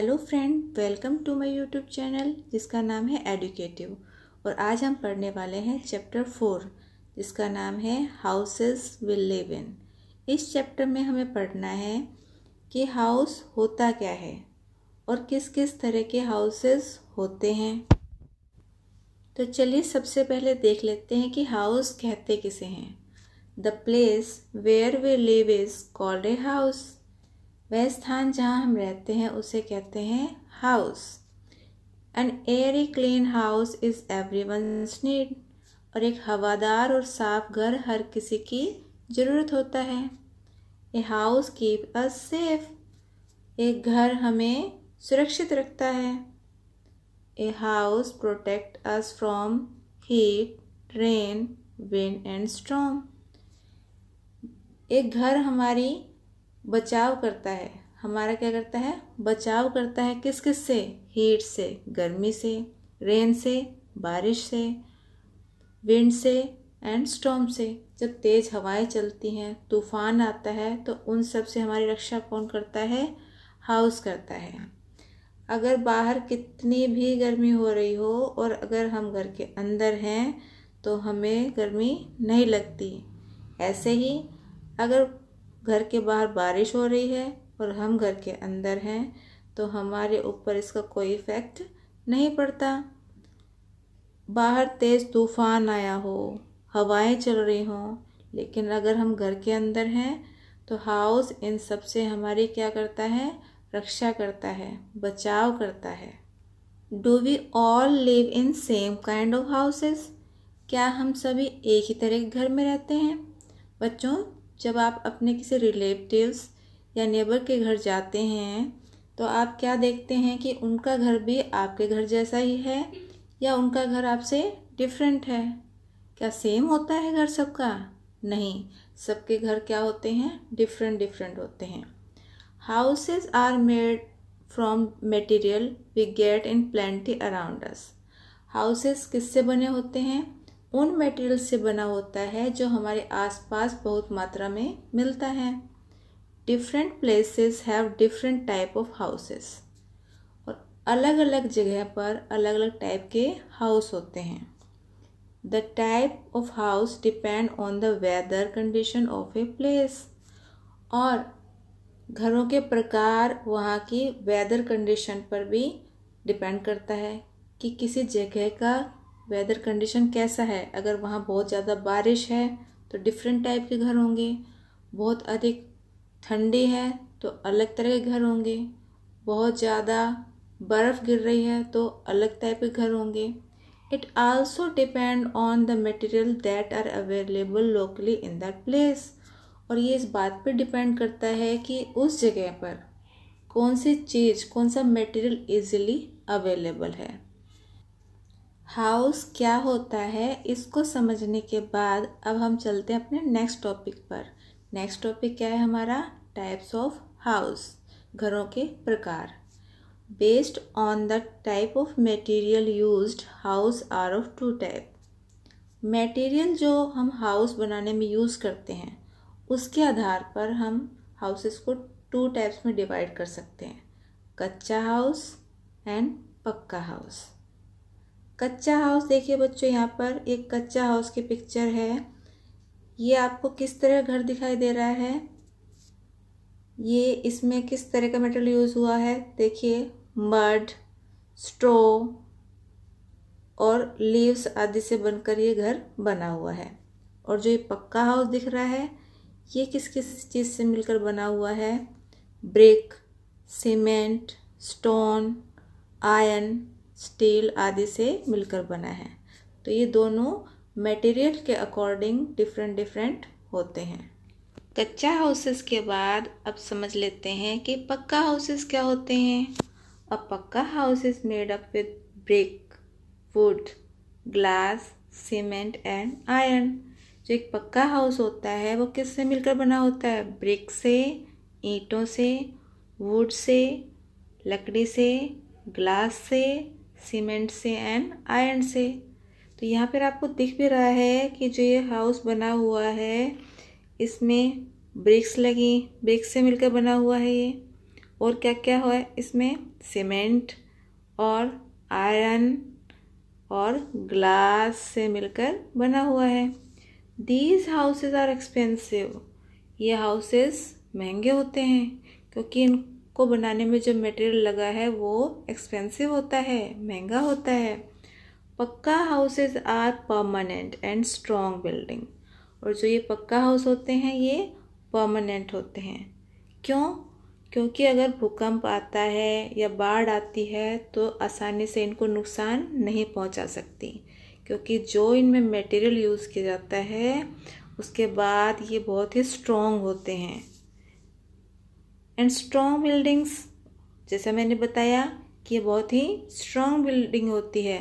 hello friend welcome to my YouTube channel जिसका नाम है एडुकेटिव और आज हम पढ़ने वाले हैं चैप्टर फोर जिसका नाम है हाउसेस विल लिव इन इस चैप्टर में हमें पढ़ना है कि हाउस होता क्या है और किस किस तरह के हाउसेस होते हैं तो चलिए सबसे पहले देख लेते हैं कि हाउस कहते किसे हैं the place where we live is called a house वह स्थान जहाँ हम रहते हैं उसे कहते हैं house an airy clean house is every one need और एक हवादार और साफ घर हर किसी की ज़रूरत होता है a house keep us safe एक घर हमें सुरक्षित रखता है a house protect us from heat rain wind and storm एक घर हमारी बचाव करता है हमारा क्या करता है बचाव करता है किस किस से हीट से गर्मी से रेन से बारिश से विंड से एंड स्टॉम से जब तेज़ हवाएं चलती हैं तूफान आता है तो उन सब से हमारी रक्षा कौन करता है हाउस करता है अगर बाहर कितनी भी गर्मी हो रही हो और अगर हम घर के अंदर हैं तो हमें गर्मी नहीं लगती ऐसे ही अगर घर के बाहर बारिश हो रही है और हम घर के अंदर हैं तो हमारे ऊपर इसका कोई इफ़ेक्ट नहीं पड़ता बाहर तेज़ तूफ़ान आया हो हवाएं चल रही हों लेकिन अगर हम घर के अंदर हैं तो हाउस इन सब से हमारी क्या करता है रक्षा करता है बचाव करता है do we all live in same kind of houses क्या हम सभी एक ही तरह के घर में रहते हैं बच्चों जब आप अपने किसी रिलेटिव्स या नेबर के घर जाते हैं तो आप क्या देखते हैं कि उनका घर भी आपके घर जैसा ही है या उनका घर आपसे डिफरेंट है क्या सेम होता है घर सबका नहीं सबके घर क्या होते हैं डिफरेंट डिफरेंट होते हैं houses are made from material we get in plenty around us houses किससे बने होते हैं उन मटेरियल से बना होता है जो हमारे आसपास बहुत मात्रा में मिलता है different places have different type of houses और अलग अलग जगह पर अलग अलग टाइप के हाउस होते हैं the type of house depend on the weather condition of a place और घरों के प्रकार वहाँ की वेदर कंडीशन पर भी डिपेंड करता है कि किसी जगह का वेदर कंडीशन कैसा है अगर वहाँ बहुत ज़्यादा बारिश है तो डिफरेंट टाइप के घर होंगे बहुत अधिक ठंडी है तो अलग तरह के घर होंगे बहुत ज़्यादा बर्फ़ गिर रही है तो अलग टाइप के घर होंगे it also depend on the material that are available locally in that place और ये इस बात पर डिपेंड करता है कि उस जगह पर कौन सी चीज़ कौन सा मटेरियल इजीली अवेलेबल है हाउस क्या होता है इसको समझने के बाद अब हम चलते हैं अपने नेक्स्ट टॉपिक पर नेक्स्ट टॉपिक क्या है हमारा टाइप्स ऑफ हाउस घरों के प्रकार based on the type of material used house are of two type material जो हम हाउस बनाने में यूज़ करते हैं उसके आधार पर हम हाउसेस को टू टाइप्स में डिवाइड कर सकते हैं kachcha house and pakka house kachcha house देखिए बच्चों यहाँ पर एक कच्चा हाउस की पिक्चर है ये आपको किस तरह घर दिखाई दे रहा है ये इसमें किस तरह का मटेरियल यूज़ हुआ है देखिए मड स्ट्रो और लीव्स आदि से बनकर ये घर बना हुआ है और जो ये पक्का हाउस दिख रहा है ये किस किस चीज़ से मिलकर बना हुआ है brick cement stone iron steel आदि से मिलकर बना है तो ये दोनों मटेरियल के अकॉर्डिंग डिफरेंट डिफरेंट होते हैं कच्चा हाउसेस के बाद अब समझ लेते हैं कि पक्का हाउसेस क्या होते हैं अब pakka houses made up with brick wood glass cement and iron जो एक पक्का हाउस होता है वो किस से मिलकर बना होता है ब्रिक से ईंटों से वुड से लकड़ी से ग्लास से सीमेंट से एंड आयरन से तो यहाँ पर आपको दिख भी रहा है कि जो ये हाउस बना हुआ है इसमें ब्रिक्स लगी ब्रिक्स से मिलकर बना हुआ है ये और क्या क्या है इसमें सीमेंट और आयरन और ग्लास से मिलकर बना हुआ है दीज हाउसेज आर एक्सपेंसिव ये हाउसेस महंगे होते हैं क्योंकि इन को बनाने में जो मटेरियल लगा है वो एक्सपेंसिव होता है महंगा होता है pakka houses are permanent and strong building और जो ये पक्का हाउस होते हैं ये परमानेंट होते हैं क्यों क्योंकि अगर भूकंप आता है या बाढ़ आती है तो आसानी से इनको नुकसान नहीं पहुंचा सकती क्योंकि जो इनमें मटेरियल यूज़ किया जाता है उसके बाद ये बहुत ही स्ट्रॉन्ग होते हैं एंड स्ट्रॉन्ग बिल्डिंग्स जैसा मैंने बताया कि ये बहुत ही स्ट्रॉन्ग बिल्डिंग होती है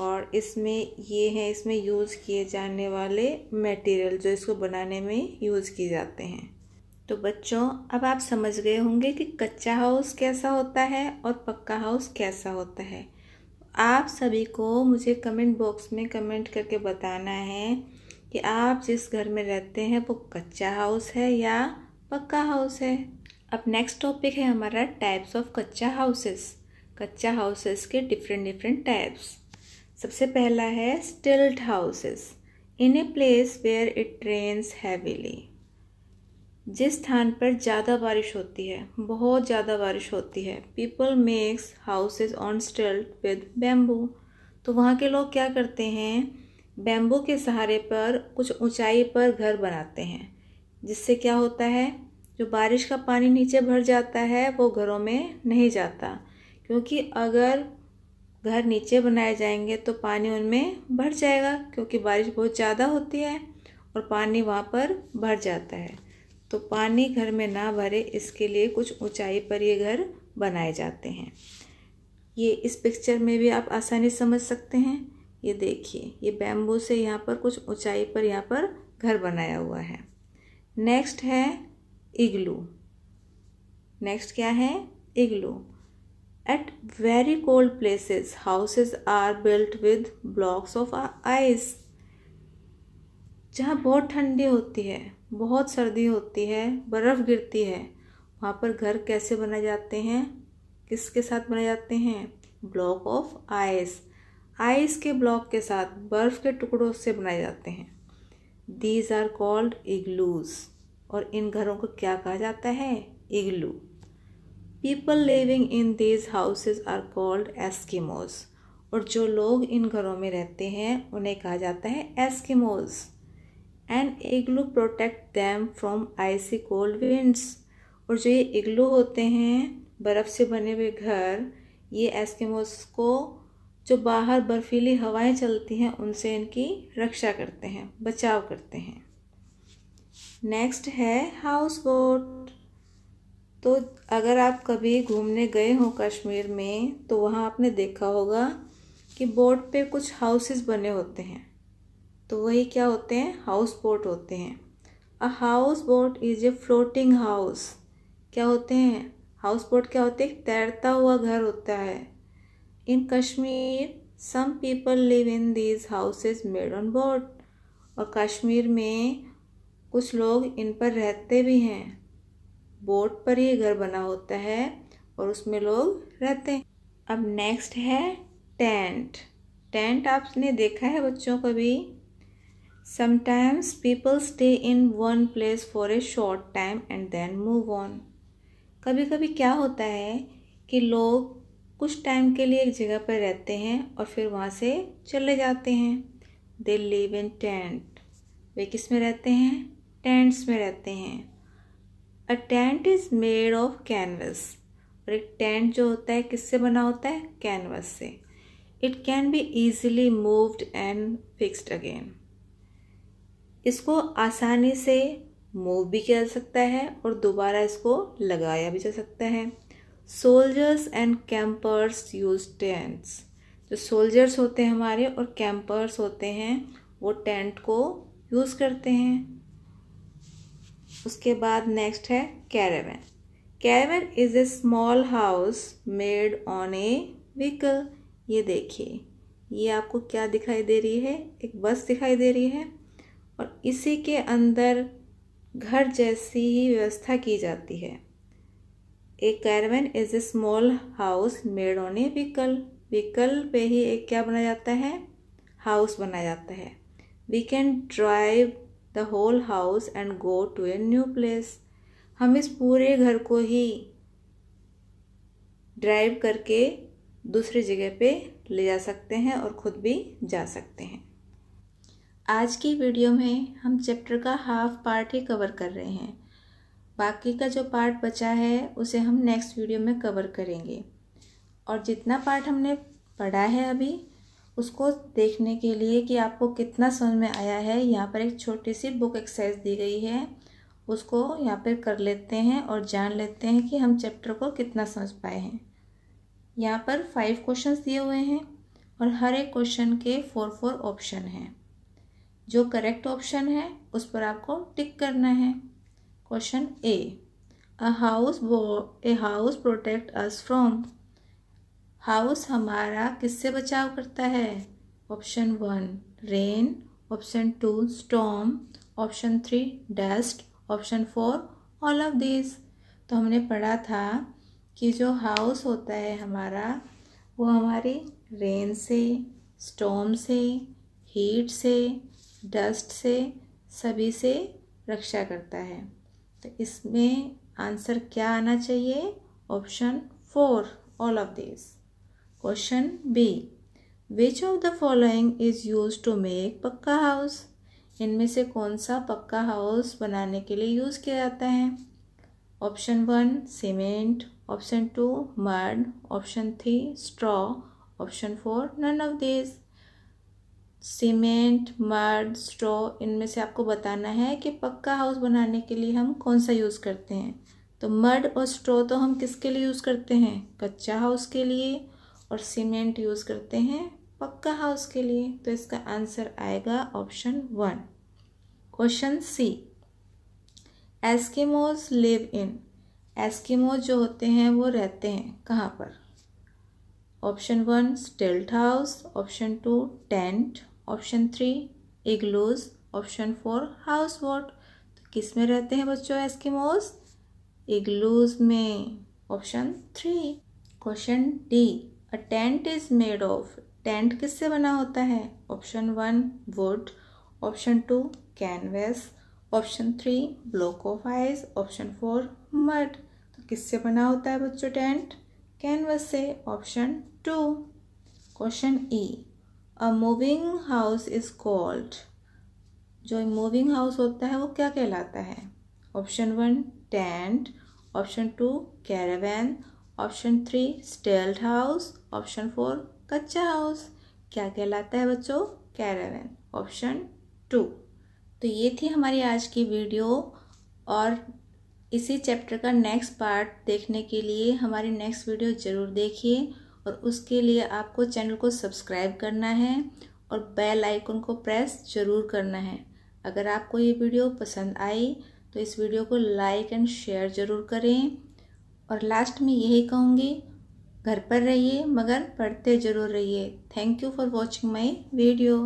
और इसमें ये हैं इसमें यूज़ किए जाने वाले मटेरियल जो इसको बनाने में यूज़ किए जाते हैं तो बच्चों अब आप समझ गए होंगे कि कच्चा हाउस कैसा होता है और पक्का हाउस कैसा होता है आप सभी को मुझे कमेंट बॉक्स में कमेंट करके बताना है कि आप जिस घर में रहते हैं वो कच्चा हाउस है या पक्का हाउस है अब नेक्स्ट टॉपिक है हमारा types of kachcha houses kachcha houses के डिफरेंट डिफरेंट टाइप्स सबसे पहला है stilt houses in a place where it rains heavily जिस स्थान पर ज़्यादा बारिश होती है बहुत ज़्यादा बारिश होती है people makes houses on stilt with bamboo तो वहाँ के लोग क्या करते हैं बैम्बू के सहारे पर कुछ ऊंचाई पर घर बनाते हैं जिससे क्या होता है जो बारिश का पानी नीचे भर जाता है वो घरों में नहीं जाता क्योंकि अगर घर नीचे बनाए जाएंगे तो पानी उनमें भर जाएगा क्योंकि बारिश बहुत ज़्यादा होती है और पानी वहाँ पर भर जाता है तो पानी घर में ना भरे इसके लिए कुछ ऊंचाई पर ये घर बनाए जाते हैं ये इस पिक्चर में भी आप आसानी समझ सकते हैं ये देखिए ये बैम्बू से यहाँ पर कुछ ऊंचाई पर यहाँ पर घर बनाया हुआ है नेक्स्ट है इग्लू नेक्स्ट क्या है igloo at very cold places houses are built with blocks of ice जहाँ बहुत ठंडी होती है बहुत सर्दी होती है बर्फ़ गिरती है वहाँ पर घर कैसे बनाए जाते हैं किसके साथ बनाए जाते हैं ब्लॉक ऑफ आइस आइस के ब्लॉक के साथ बर्फ़ के टुकड़ों से बनाए जाते हैं दीज आर कॉल्ड इग्लूज़ और इन घरों को क्या कहा जाता है igloo people living in these houses are called Eskimos और जो लोग इन घरों में रहते हैं उन्हें कहा जाता है Eskimos and igloo protect them from icy cold winds और जो ये इग्लू होते हैं बर्फ़ से बने हुए घर ये एस्किमोज को जो बाहर बर्फीली हवाएं चलती हैं उनसे इनकी रक्षा करते हैं बचाव करते हैं नेक्स्ट है हाउस बोट तो अगर आप कभी घूमने गए हो कश्मीर में तो वहाँ आपने देखा होगा कि बोट पे कुछ हाउसेस बने होते हैं तो वही क्या होते हैं हाउस बोट होते हैं a house boat is a floating house क्या होते हैं हाउस बोट क्या होते हैं तैरता हुआ घर होता है in Kashmir some people live in these houses made on boat और कश्मीर में कुछ लोग इन पर रहते भी हैं बोट पर ये घर बना होता है और उसमें लोग रहते हैं अब नेक्स्ट है टेंट टेंट आपने देखा है बच्चों को भी sometimes people stay in one place for a short time and then move on कभी कभी क्या होता है कि लोग कुछ टाइम के लिए एक जगह पर रहते हैं और फिर वहाँ से चले जाते हैं दे लिव इन टेंट वे किस में रहते हैं टेंट्स में रहते हैं a tent is made of canvas और एक टेंट जो होता है किससे बना होता है कैनवस से it can be easily moved and fixed again इसको आसानी से मूव भी किया जा सकता है और दोबारा इसको लगाया भी जा सकता है soldiers and campers use tents जो सोल्जर्स होते हैं हमारे और कैंपर्स होते हैं वो टेंट को यूज़ करते हैं उसके बाद नेक्स्ट है caravan caravan is a small house made on a vehicle ये देखिए ये आपको क्या दिखाई दे रही है एक बस दिखाई दे रही है और इसी के अंदर घर जैसी ही व्यवस्था की जाती है एक caravan is a small house made on a vehicle vehicle पे ही एक क्या बनाया जाता है हाउस बनाया जाता है we can drive the whole house and go to a new place हम इस पूरे घर को ही ड्राइव करके दूसरी जगह पे ले जा सकते हैं और ख़ुद भी जा सकते हैं आज की वीडियो में हम चैप्टर का हाफ पार्ट ही कवर कर रहे हैं बाकी का जो पार्ट बचा है उसे हम नेक्स्ट वीडियो में कवर करेंगे और जितना पार्ट हमने पढ़ा है अभी उसको देखने के लिए कि आपको कितना समझ में आया है यहाँ पर एक छोटी सी बुक एक्सरसाइज दी गई है उसको यहाँ पर कर लेते हैं और जान लेते हैं कि हम चैप्टर को कितना समझ पाए हैं यहाँ पर फाइव क्वेश्चंस दिए हुए हैं और हर एक क्वेश्चन के फोर फोर ऑप्शन हैं जो करेक्ट ऑप्शन है उस पर आपको टिक करना है question A a house a house protect us from house हमारा किससे बचाव करता है option one rain option two storm option three dust option four all of this तो हमने पढ़ा था कि जो हाउस होता है हमारा वो हमारी रेन से स्टॉम से हीट से डस्ट से सभी से रक्षा करता है तो इसमें आंसर क्या आना चाहिए option four all of this question B which of the following is use to make pakka house इनमें से कौन सा पक्का हाउस बनाने के लिए यूज़ किया जाता है option one cement option two mud option three straw option four none of this cement mud straw इनमें से आपको बताना है कि पक्का हाउस बनाने के लिए हम कौन सा यूज़ करते हैं तो मर्ड और स्ट्रॉ तो हम किसके लिए यूज़ करते हैं कच्चा हाउस के लिए और सीमेंट यूज़ करते हैं पक्का हाउस के लिए तो इसका आंसर आएगा option one question C Eskimos live in Eskimos जो होते हैं वो रहते हैं कहाँ पर option one stilt house option two tent option three igloos option four house boat तो किस में रहते हैं बच्चों एस्किमोज इग्लूज में option three question D a tent is made of tent किससे बना होता है option one wood option two canvas option three block of ice option four mud तो किससे बना होता है बच्चों टेंट कैनवस से option two question E a moving house is called जो मूविंग हाउस होता है वो क्या कहलाता है option one tent option two caravan option three stilt house option four kachcha house क्या कहलाता है बच्चों कैरावन ऑप्शन टू तो ये थी हमारी आज की वीडियो और इसी चैप्टर का नेक्स्ट पार्ट देखने के लिए हमारी नेक्स्ट वीडियो ज़रूर देखिए और उसके लिए आपको चैनल को सब्सक्राइब करना है और बेल आइकन को प्रेस ज़रूर करना है अगर आपको ये वीडियो पसंद आई तो इस वीडियो को लाइक एंड शेयर ज़रूर करें और लास्ट में यही कहूँगी घर पर रहिए मगर पढ़ते ज़रूर रहिए thank you for watching my video